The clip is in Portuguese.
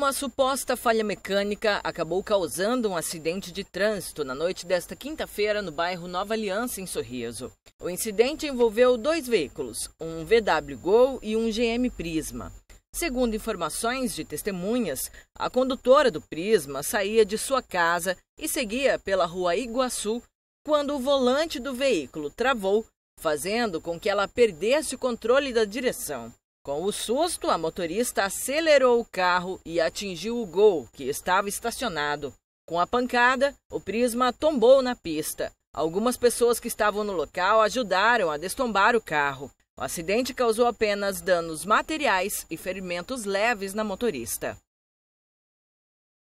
Uma suposta falha mecânica acabou causando um acidente de trânsito na noite desta quinta-feira no bairro Nova Aliança, em Sorriso. O incidente envolveu dois veículos, um VW Gol e um GM Prisma. Segundo informações de testemunhas, a condutora do Prisma saía de sua casa e seguia pela rua Iguaçu quando o volante do veículo travou, fazendo com que ela perdesse o controle da direção. Com o susto, a motorista acelerou o carro e atingiu o gol, que estava estacionado. Com a pancada, o prisma tombou na pista. Algumas pessoas que estavam no local ajudaram a destombar o carro. O acidente causou apenas danos materiais e ferimentos leves na motorista.